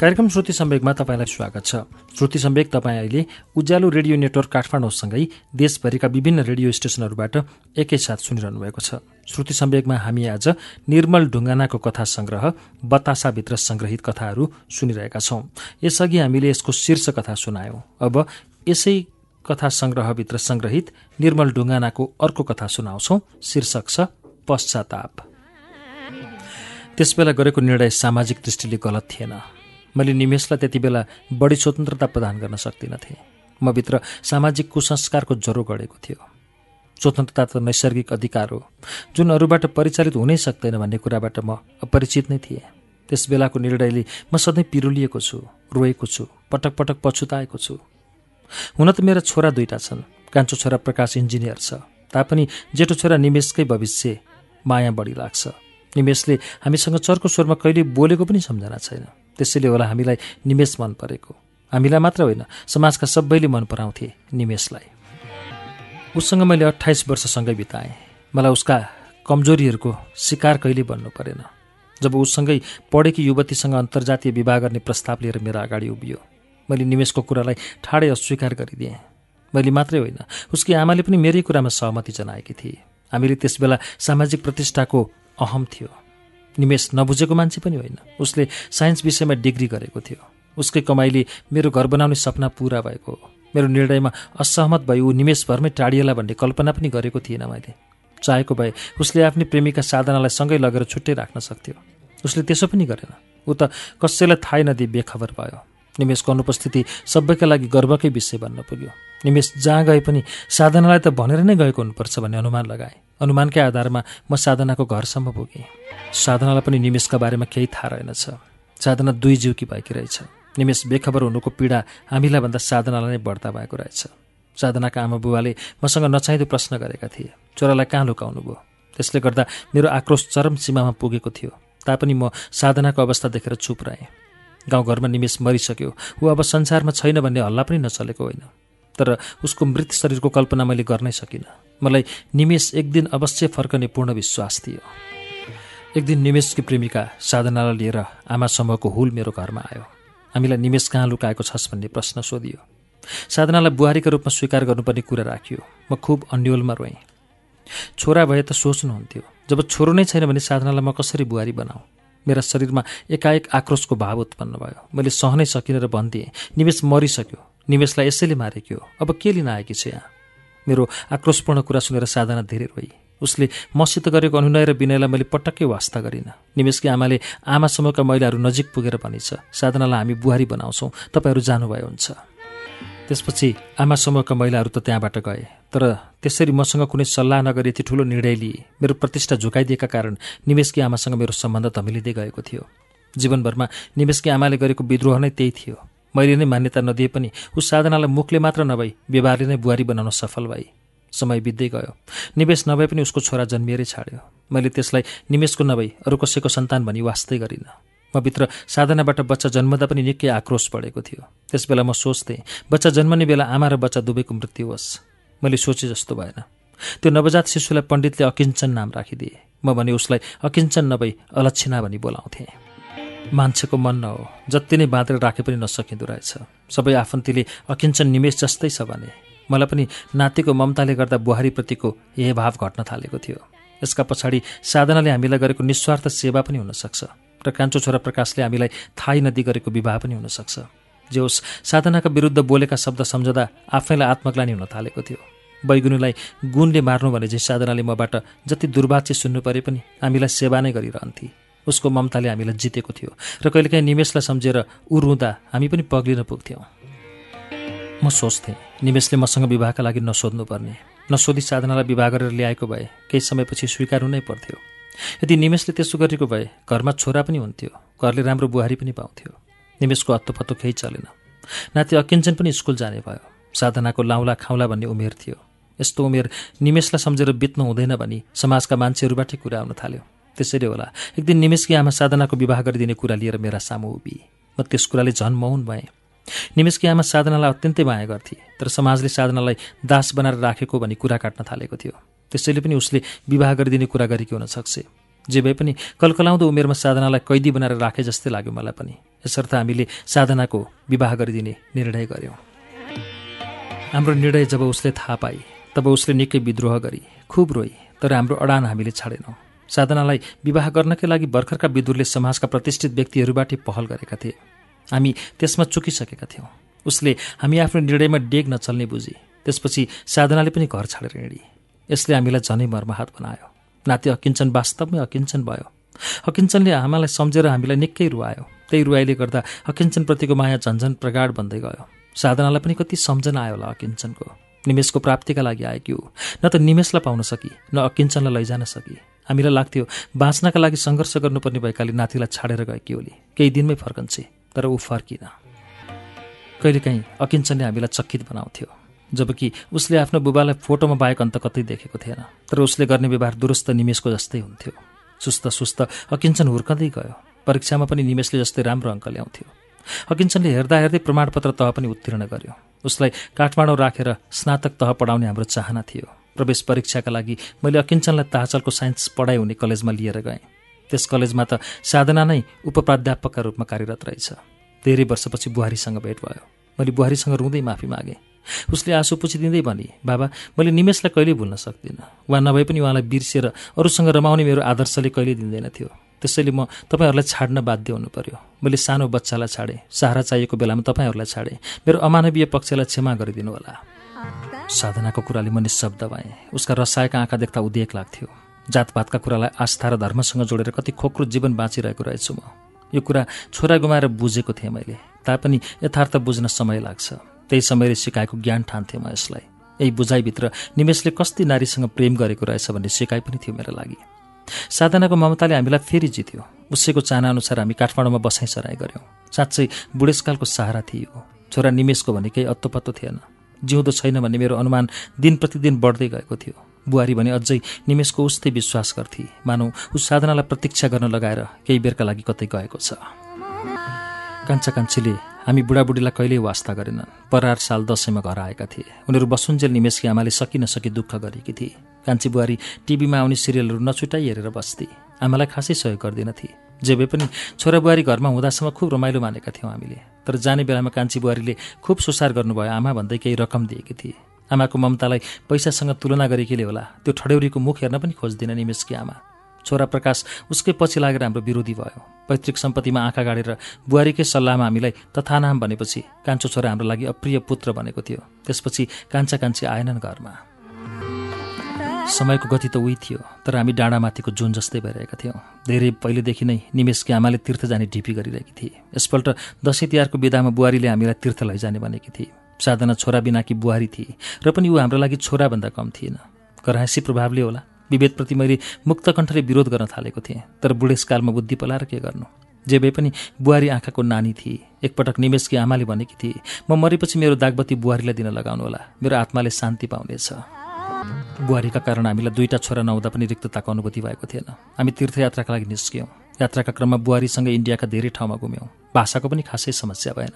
कार्यक्रम श्रुति सम्वेकमा तपाईँलाई स्वागत छ श्रुति सम्वेक तपाईँ अहिले उज्यालो रेडियो नेटवर्क काठमाडौँसँगै देशभरिका विभिन्न रेडियो स्टेसनहरूबाट एकैसाथ सुनिरहनु भएको छ श्रुति सम्वेकमा हामी आज निर्मल ढुङ्गानाको कथा सङ्ग्रह बतासाभित्र संग्रहित कथाहरू सुनिरहेका छौँ यसअघि हामीले यसको शीर्ष कथा सुनायौँ अब यसै कथा सङ्ग्रहभित्र संग्रहित निर्मल ढुङ्गानाको अर्को कथा सुनाउँछौँ शीर्षक छ पश्चाताप त्यसबेला गरेको निर्णय सामाजिक दृष्टिले गलत थिएन मैले निमेशलाई त्यति बेला बढी स्वतन्त्रता प्रदान गर्न सक्दिनँ थिएँ भित्र सामाजिक कुसंस्कारको ज्वरो गढेको थियो स्वतन्त्रता त नैसर्गिक अधिकार हो जुन अरूबाट परिचालित हुनै सक्दैन भन्ने कुराबाट म अपरिचित नै थिएँ त्यस बेलाको निर्णयले म सधैँ पिरुलिएको छु रोएको छु पटक पटक पछुताएको छु हुन त मेरा छोरा दुईवटा छन् कान्छो छोरा प्रकाश इन्जिनियर छ तापनि जेठो छोरा निमेशकै भविष्य माया बढी लाग्छ निमेशले हामीसँग चर्को स्वरमा कहिले बोलेको पनि सम्झना छैन त्यसैले होला हामीलाई निमेष मन परेको हामीलाई मात्र होइन समाजका सबैले मन पराउँथे निमेषलाई उससँग मैले अठाइस वर्षसँगै बिताएँ मलाई उसका कमजोरीहरूको शिकार कहिले बन्नु परेन जब उसँगै पढेकी युवतीसँग अन्तर्जातीय विवाह गर्ने प्रस्ताव लिएर मेरो अगाडि उभियो मैले निमेषको कुरालाई ठाडै अस्वीकार गरिदिएँ मैले मात्रै होइन उसकी आमाले पनि मेरै कुरामा सहमति जनाएकी थिए हामीले त्यसबेला सामाजिक प्रतिष्ठाको अहम थियो निमेष नबुझेको मान्छे पनि होइन उसले साइन्स विषयमा डिग्री गरेको थियो उसकै कमाइले मेरो घर बनाउने सपना पुरा भएको हो मेरो निर्णयमा असहमत भयो ऊ निमेषभरमै टाढिएला भन्ने कल्पना पनि गरेको थिएन मैले चाहेको भए उसले आफ्नै प्रेमिका साधनालाई सँगै लगेर छुट्टै राख्न सक्थ्यो उसले त्यसो पनि गरेन ऊ त कसैलाई थाहै नदिए बेखबर भयो निमेषको अनुपस्थिति सबैका लागि गर्वकै विषय बन्न पुग्यो निमेष जहाँ गए पनि साधनालाई त भनेर नै गएको हुनुपर्छ भन्ने अनुमान लगाए अनुमानकै आधारमा म साधनाको घरसम्म पुगेँ साधनालाई पनि निमेषका बारेमा केही थाहा रहेनछ साधना दुई जिउकी भएकी रहेछ निमेष बेखबर हुनुको पीडा हामीलाई भन्दा साधनालाई नै बढ्दा भएको रहेछ साधनाका आमा बुबाले मसँग नचाहिँदो प्रश्न गरेका थिए छोरालाई कहाँ लुकाउनु भयो त्यसले गर्दा मेरो आक्रोश चरम सीमामा पुगेको थियो तापनि म साधनाको अवस्था देखेर चुप रहेँ गाउँघरमा निमेष मरिसक्यो ऊ अब संसारमा छैन भन्ने हल्ला पनि नचलेको होइन तर उसको मृत शरीरको कल्पना मैले गर्नै सकिनँ मलाई निमेष एक दिन अवश्य फर्कने पूर्ण विश्वास थियो एक दिन निमेशकी प्रेमिका साधनालाई लिएर समूहको हुल मेरो घरमा आयो हामीलाई निमेश कहाँ लुकाएको छस् भन्ने प्रश्न सोधियो साधनालाई बुहारीका रूपमा स्वीकार गर्नुपर्ने कुरा राखियो म खुब अन्यलमा रोएँ छोरा भए त सोच्नुहुन्थ्यो जब छोरो नै छैन भने साधनालाई म कसरी बुहारी बनाऊ मेरा शरीरमा एकाएक आक्रोशको भाव उत्पन्न भयो मैले सहनै सकिनेर र भनिदिएँ निमेश मरिसक्यो निमेशलाई यसैले मारेको अब के लिन आएकी छ यहाँ मेरो आक्रोशपूर्ण कुरा सुनेर साधना धेरै रोई उसले मसित गरेको अनुनय र विनयलाई मैले पटक्कै वास्ता गरिनँ निमेशकी आमाले आमासम्मका महिलाहरू नजिक पुगेर भनिन्छ साधनालाई हामी बुहारी बनाउँछौँ तपाईँहरू जानुभयो हुन्छ त्यसपछि आमा समूहका महिलाहरू त त्यहाँबाट गए तर त्यसरी मसँग कुनै सल्लाह नगरी यति ठुलो निर्णय लिए मेरो प्रतिष्ठा झुकाइदिएका कारण निमेशकी आमासँग मेरो सम्बन्ध धमिलिँदै गएको थियो जीवनभरमा निमेशकी आमाले गरेको विद्रोह नै त्यही थियो मैले नै मान्यता नदिए पनि ऊ साधनालाई मुखले मात्र नभई व्यवहारले नै बुहारी बनाउन सफल भई समय बित्दै गयो निवेश नभए पनि उसको छोरा जन्मिएरै छाड्यो मैले त्यसलाई निमेशको नभई अरू कसैको सन्तान भनी वास्तै गरिनँ म भित्र साधनाबाट बच्चा जन्मदा पनि निकै आक्रोश बढेको थियो त्यसबेला म सोच्थेँ बच्चा जन्मने बेला आमा र बच्चा दुवैको मृत्यु होस् मैले सोचे जस्तो भएन त्यो नवजात शिशुलाई पण्डितले अकिञ्चन नाम राखिदिए म भने उसलाई अकिञ्चन नभई अलक्षिणा भनी बोलाउँथेँ मान्छेको मन नहो जति नै बाँधेर राखे पनि नसकिँदो रहेछ सबै आफन्तीले अकिञ्चन निमेश जस्तै छ भने मलाई पनि नातिको ममताले गर्दा बुहारीप्रतिको यही भाव घट्न थालेको थियो यसका पछाडि साधनाले हामीलाई गरेको निस्वार्थ सेवा पनि हुनसक्छ र कान्छो छोरा प्रकाशले हामीलाई थाहै नदी गरेको विवाह पनि हुनसक्छ जे होस् साधनाका विरुद्ध बोलेका शब्द सम्झँदा आफैलाई आत्मग्लानी हुन थालेको थियो बैगुनीलाई गुणले मार्नु भने चाहिँ साधनाले मबाट जति दुर्वाच्य सुन्नु परे पनि हामीलाई सेवा नै गरिरहन्थे उसको ममताले हामीलाई जितेको थियो र कहिलेकाहीँ निमेषलाई सम्झेर उरुँदा हामी पनि पग्लिन पुग्थ्यौँ म सोच्थेँ निमेशले मसँग विवाहका लागि नसोध्नुपर्ने नसोधी साधनालाई विवाह गरेर ल्याएको भए केही समयपछि स्वीकार हुनै पर्थ्यो यदि निमेशले त्यसो गरेको भए घरमा छोरा पनि हुन्थ्यो घरले राम्रो बुहारी पनि पाउँथ्यो निमेशको हत्तोपत्तो केही चलेन नाति अकिन्चन पनि स्कुल जाने भयो साधनाको लाउला खाउला भन्ने उमेर थियो यस्तो उमेर निमेशलाई सम्झेर बित्नु हुँदैन भनी समाजका मान्छेहरूबाटै कुरा आउन थाल्यो त्यसैले होला एक दिन निमेशकी आमा साधनाको विवाह गरिदिने कुरा लिएर मेरा सामु उभिए म त्यस कुराले झन् मौन भएँ निमेशकी आमा साधनालाई अत्यन्तै माया गर्थे तर समाजले साधनालाई दास बनाएर राखेको भनी कुरा काट्न थालेको थियो त्यसैले पनि उसले विवाह गरिदिने कुरा गरेकी सक्छ जे भए पनि कलकलाउँदो उमेरमा साधनालाई कैदी बनाएर राखे जस्तै लाग्यो मलाई पनि यसर्थ हामीले साधनाको विवाह गरिदिने निर्णय गर्यौँ हाम्रो निर्णय जब उसले थाहा पाए तब उसले निकै विद्रोह गरी खुब रोई तर हाम्रो अडान हामीले छाडेनौँ साधनालाई विवाह गर्नकै लागि भर्खरका विदुरले समाजका प्रतिष्ठित व्यक्तिहरूबाटै पहल गरेका थिए हामी त्यसमा चुकिसकेका थियौँ उसले हामी आफ्नो निर्णयमा डेग नचल्ने बुझी त्यसपछि साधनाले पनि घर छाडेर हिँडी यसले हामीलाई झनै हात बनायो नाति अकिन्चन वास्तवमै अकिन्चन भयो अकिन्चनले आमालाई सम्झेर हामीलाई निकै रुवायो त्यही रुवाईले गर्दा अकिन्चनप्रतिको माया झन्झन प्रगाड बन्दै गयो साधनालाई पनि कति सम्झना आयो होला अकिन्चनको निमेशको प्राप्तिका लागि आयो कि न त निमेशलाई पाउन सकी न अकिन्चनलाई लैजान सकी हामीलाई लाग्थ्यो बाँच्नका लागि सङ्घर्ष गर्नुपर्ने भएकाले नातिलाई छाडेर गएकी ओली केही दिनमै फर्कन्छे तर ऊ फर्किन कहिलेकाहीँ अकिन्चनले हामीलाई चकित बनाउँथ्यो जबकि उसले आफ्नो बुबालाई फोटोमा बाहेक अन्त कतै देखेको थिएन तर उसले गर्ने व्यवहार दुरुस्त निमेषको जस्तै हुन्थ्यो सुस्त सुस्त अकिन्चन हुर्कँदै गयो परीक्षामा पनि निमेषले जस्तै राम्रो अङ्क ल्याउँथ्यो अकिन्चनले हेर्दा हेर्दै प्रमाणपत्र तह पनि उत्तीर्ण गर्यो उसलाई काठमाडौँ राखेर स्नातक तह पढाउने हाम्रो चाहना थियो प्रवेश परीक्षाका लागि मैले अकिन्चनलाई ताचलको साइन्स पढाइ हुने कलेजमा लिएर गएँ त्यस कलेजमा त साधना नै उपप्राध्यापकका रूपमा कार्यरत रहेछ धेरै वर्षपछि बुहारीसँग भेट भयो मैले बुहारीसँग रुँदै माफी मागेँ उसले आँसु पुछिदिँदै भने बाबा मैले निमेशलाई कहिल्यै भुल्न सक्दिनँ वा नभए पनि उहाँलाई बिर्सेर अरूसँग रमाउने मेरो आदर्शले कहिल्यै दिँदैन थियो त्यसैले म तपाईँहरूलाई छाड्न बाध्य हुनु पर्यो मैले सानो बच्चालाई छाडेँ सहारा चाहिएको बेलामा तपाईँहरूलाई छाडेँ मेरो अमानवीय पक्षलाई क्षमा गरिदिनु होला साधनाको कुराले म निशब्द भएँ उसका रसायका आँखा देख्दा उदेक लाग्थ्यो जातपातका कुरालाई आस्था र धर्मसँग जोडेर कति खोक्रो जीवन बाँचिरहेको रहेछु म यो कुरा छोरा गुमाएर बुझेको थिएँ मैले तापनि यथार्थ बुझ्न समय लाग्छ त्यही समयले सिकाएको ज्ञान ठान्थेँ म यसलाई यही बुझाइभित्र निमेशले कस्ती नारीसँग प्रेम गरेको रहेछ भन्ने सिकाइ पनि थियो मेरो लागि साधनाको ममताले हामीलाई फेरि जित्यो उसैको चाहनाअनुसार हामी काठमाडौँमा बसाइ सराई गऱ्यौँ साँच्चै बुढेसकालको सहारा थियो छोरा निमेशको भने केही अत्तोपत्तो थिएन जिउँदो छैन भन्ने मेरो अनुमान दिन प्रतिदिन बढ्दै गएको थियो बुहारी भने अझै निमेषको उस्तै विश्वास गर्थे मानौ उस साधनालाई प्रतीक्षा गर्न लगाएर केही बेरका लागि कतै गएको छ कान्छा कान्छीले हामी बुढाबुढीलाई कहिल्यै वास्ता गरेनन् परार साल दसैँमा घर आएका थिए उनीहरू बसुन्जेल निमेषकी आमाले सकिन नसकी दुःख गरेकी थिए कान्छी बुहारी टिभीमा आउने सिरियलहरू नछुटाइ हेरेर बस्थे आमालाई खासै सहयोग गर्दैनथे जे भए पनि छोरा बुहारी घरमा हुँदासम्म खुब रमाइलो मानेका थियौँ हामीले तर जाने बेलामा कान्छी बुहारीले खुब सुसार गर्नुभयो आमा भन्दै केही रकम दिएकी थिए आमाको ममतालाई पैसासँग तुलना गरेकीले होला त्यो ठडेउरीको मुख हेर्न पनि खोज्दिन निमेशकी आमा छोरा प्रकाश उसकै पछि लागेर हाम्रो विरोधी भयो पैतृक सम्पत्तिमा आँखा गाडेर बुहारीकै सल्लाहमा हामीलाई तथानाम भनेपछि कान्छो छोरा हाम्रो लागि अप्रिय पुत्र भनेको थियो त्यसपछि कान्छा कान्छी आएनन् घरमा समयको गति त उही थियो तर हामी डाँडामाथिको जुन जस्तै भइरहेका थियौँ धेरै पहिलेदेखि नै निमेशकी आमाले तीर्थ जाने ढिपी गरिरहेकी थिए यसपल्ट दसैँ तिहारको विधामा बुहारीले हामीलाई तीर्थ लैजाने भनेकी थिए साधना छोरा बिनाकी बुहारी थिए र पनि ऊ हाम्रो लागि छोराभन्दा कम थिएन करहाँसी प्रभावले होला विभेदप्रति मैले मुक्त कण्ठले विरोध गर्न थालेको थिएँ तर बुढेसकालमा बुद्धि पलाएर के गर्नु जे भए पनि बुहारी आँखाको नानी थिए एकपटक निमेशकी आमाले भनेकी थिए म मरेपछि मेरो दागबत्ती बुहारीलाई दिन लगाउनु होला मेरो आत्माले शान्ति पाउनेछ बुहारीका कारण हामीलाई दुईवटा छोरा नहुँदा पनि रिक्तताको अनुभूति भएको थिएन हामी तीर्थयात्राका लागि निस्क्यौँ यात्राका क्रममा बुहारीसँग इन्डियाका धेरै ठाउँमा घुम्यौँ भाषाको पनि खासै समस्या भएन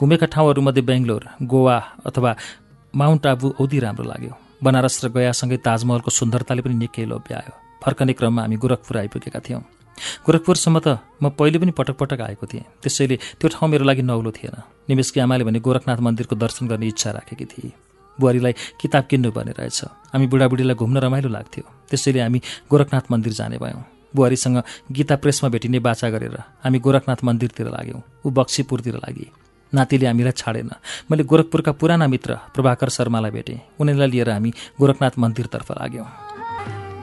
घुमेका ठाउँहरूमध्ये बेङ्गलोर गोवा अथवा माउन्ट आबु औधी राम्रो लाग्यो बनारस र गयासँगै ताजमहलको सुन्दरताले पनि निकै लोभ्यायो फर्कने क्रममा हामी गोरखपुर आइपुगेका थियौँ गोरखपुरसम्म त म पहिले पनि पटक पटक आएको थिएँ त्यसैले त्यो ठाउँ मेरो लागि नौलो थिएन निमेशकी आमाले भने गोरखनाथ मन्दिरको दर्शन गर्ने इच्छा राखेकी थिए बुहारीलाई किताब किन्नुपर्ने रहेछ हामी बुढाबुढीलाई घुम्न रमाइलो लाग्थ्यो त्यसैले हामी गोरखनाथ मन्दिर जाने भयौँ बुहारीसँग गीता प्रेसमा भेटिने बाचा गरेर हामी गोरखनाथ मन्दिरतिर लाग्यौँ ऊ बक्सीपुरतिर लागि नातिले हामीलाई छाडेन मैले गोरखपुरका पुराना मित्र प्रभाकर शर्मालाई भेटेँ उनीलाई लिएर हामी गोरखनाथ मन्दिरतर्फ लाग्यौँ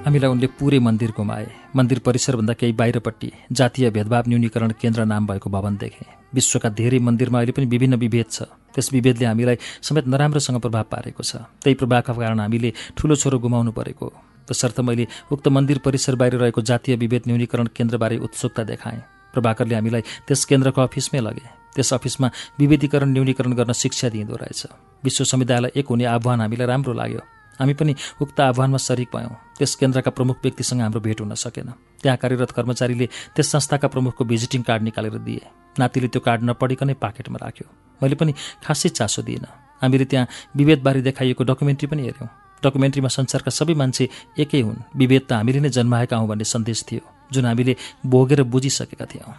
हामीलाई उनले पुरै मन्दिर घुमाए मन्दिर परिसरभन्दा केही बाहिरपट्टि जातीय भेदभाव न्यूनीकरण केन्द्र नाम भएको भवन देखे विश्वका धेरै मन्दिरमा अहिले पनि विभिन्न विभेद छ त्यस विभेदले हामीलाई समेत नराम्रोसँग प्रभाव पारेको छ त्यही प्रभावका कारण हामीले ठुलो छोरो गुमाउनु परेको तसर्थ मैले उक्त मन्दिर परिसर बाहिर रहेको जातीय विभेद न्यूनीकरण केन्द्रबारे उत्सुकता देखाएँ प्रभाकरले हामीलाई त्यस केन्द्रको अफिसमै लगे त्यस अफिसमा विभेदीकरण न्यूनीकरण गर्न शिक्षा दिइँदो रहेछ विश्व समुदायलाई एक हुने आह्वान हामीलाई राम्रो लाग्यो हामी पनि उक्त आह्वानमा सरिक भयौँ त्यस केन्द्रका प्रमुख व्यक्तिसँग हाम्रो भेट हुन सकेन त्यहाँ कार्यरत कर्मचारीले त्यस संस्थाका प्रमुखको भिजिटिङ कार्ड निकालेर दिए नातिले त्यो कार्ड नपढिकनै पाकेटमा राख्यो मैले पनि खासै चासो दिएन हामीले त्यहाँ विभेदबारे देखाइएको डकुमेन्ट्री पनि हेऱ्यौँ डकुमेन्ट्रीमा संसारका सबै मान्छे एकै हुन् विभेद त हामीले नै जन्माएका हौँ भन्ने सन्देश थियो जुन हामीले भोगेर बुझिसकेका थियौँ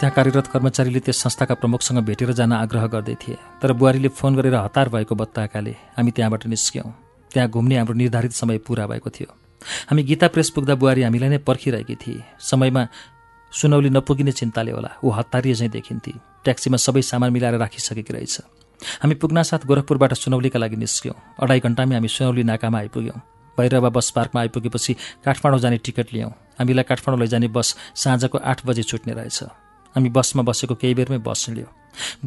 त्यहाँ कार्यरत कर्मचारीले त्यस संस्थाका प्रमुखसँग भेटेर जान आग्रह गर्दै थिए तर बुहारीले फोन गरेर हतार भएको बताएकाले हामी त्यहाँबाट निस्क्यौँ त्यहाँ घुम्ने हाम्रो निर्धारित समय पुरा भएको थियो हामी गीता प्रेस पुग्दा बुहारी हामीलाई नै पर्खिरहेकी थिए समयमा सुनौली नपुगिने चिन्ताले होला ऊ हतारिए चाहिँ देखिन्थे ट्याक्सीमा सबै सामान मिलाएर राखिसकेकी रहेछ हामी पुग्नासाथ गोरखपुरबाट सुनौलीका लागि निस्क्यौँ अढाई घन्टामै हामी सुनौली नाकामा आइपुग्यौँ भैरवा बस पार्कमा आइपुगेपछि काठमाडौँ जाने टिकट लियौँ हामीलाई काठमाडौँ लैजाने बस साँझको आठ बजे छुट्ने रहेछ हामी बसमा बसेको केही बेरमै बस लियो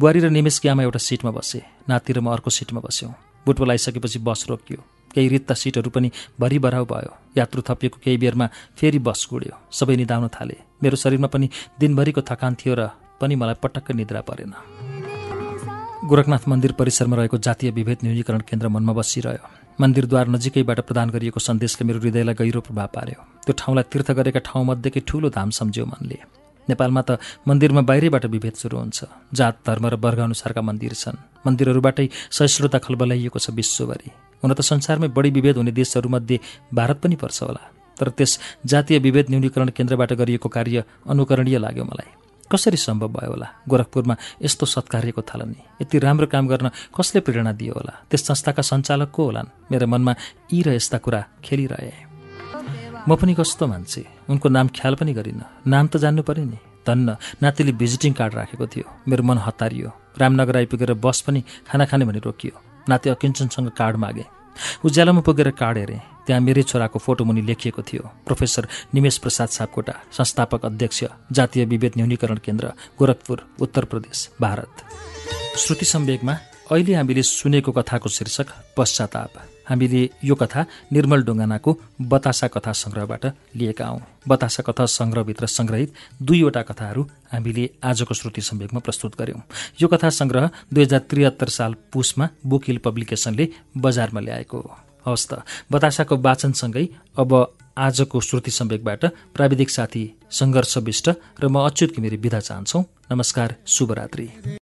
बुहारी र निमेशकी आमा एउटा सिटमा बसे नाति र म अर्को सिटमा बस्यौँ बुटबल आइसकेपछि बस रोकियो केही रित्ता सिटहरू पनि भरिभराउ भयो यात्रु थपिएको केही बेरमा फेरि बस गुड्यो सबै निदाउन थाले मेरो शरीरमा पनि दिनभरिको थकान थियो र पनि मलाई पटक्कै निद्रा परेन गोरखनाथ मन्दिर परिसरमा रहेको जातीय विभेद न्यूनीकरण केन्द्र मनमा बसिरह्यो मन्दिरद्वार नजिकैबाट प्रदान गरिएको सन्देशले मेरो हृदयलाई गहिरो प्रभाव पार्यो त्यो ठाउँलाई तीर्थ गरेका ठाउँमध्येकै ठूलो धाम सम्झ्यो मनले नेपालमा त मन्दिरमा बाहिरैबाट विभेद सुरु हुन्छ जात धर्म र वर्गअनुसारका मन्दिर छन् मन्दिरहरूबाटै सहिष्णुता खलबलाइएको छ विश्वभरि हुन त संसारमै बढी विभेद हुने देशहरूमध्ये भारत पनि पर्छ होला तर त्यस जातीय विभेद न्यूनीकरण केन्द्रबाट गरिएको कार्य अनुकरणीय लाग्यो मलाई कसरी सम्भव भयो होला गोरखपुरमा यस्तो सत्कार्यको थालनी यति राम्रो काम गर्न कसले प्रेरणा दियो होला त्यस संस्थाका सञ्चालक को होलान् मेरो मनमा यी र यस्ता कुरा खेलिरहे म पनि कस्तो मान्छे उनको नाम ख्याल पनि गरिनँ नाम त जान्नु पऱ्यो नि धन्न नातिले भिजिटिङ कार्ड राखेको थियो मेरो मन हतारियो रामनगर आइपुगेर बस पनि खाना खाने भने रोकियो नाति अकिन्चनसँग कार्ड मागे उज्यालोमा पुगेर कार्ड हेरेँ त्यहाँ मेरै छोराको फोटो मुनि लेखिएको थियो प्रोफेसर निमेश प्रसाद सापकोटा संस्थापक अध्यक्ष जातीय विभेद न्यूनीकरण केन्द्र गोरखपुर उत्तर प्रदेश भारत श्रुति सम्वेकमा अहिले हामीले सुनेको कथाको शीर्षक पश्चाताप हामीले यो कथा निर्मल डुङ्गानाको बतासा कथा सङ्ग्रहबाट लिएका हौँ बतासा कथा सङ्ग्रहभित्र सङ्ग्रहित दुईवटा कथाहरू हामीले आजको श्रुति सम्वेकमा प्रस्तुत गऱ्यौँ यो कथा सङ्ग्रह दुई हजार त्रिहत्तर साल पुसमा बुकिल पब्लिकेसनले बजारमा ल्याएको हो हवस् त बतासाको वाचनसँगै अब आजको श्रुति सम्वेकबाट प्राविधिक साथी सङ्घर्ष विष्ट र म अच्युत घिमिरी विदा चाहन्छौँ नमस्कार शुभरात्रि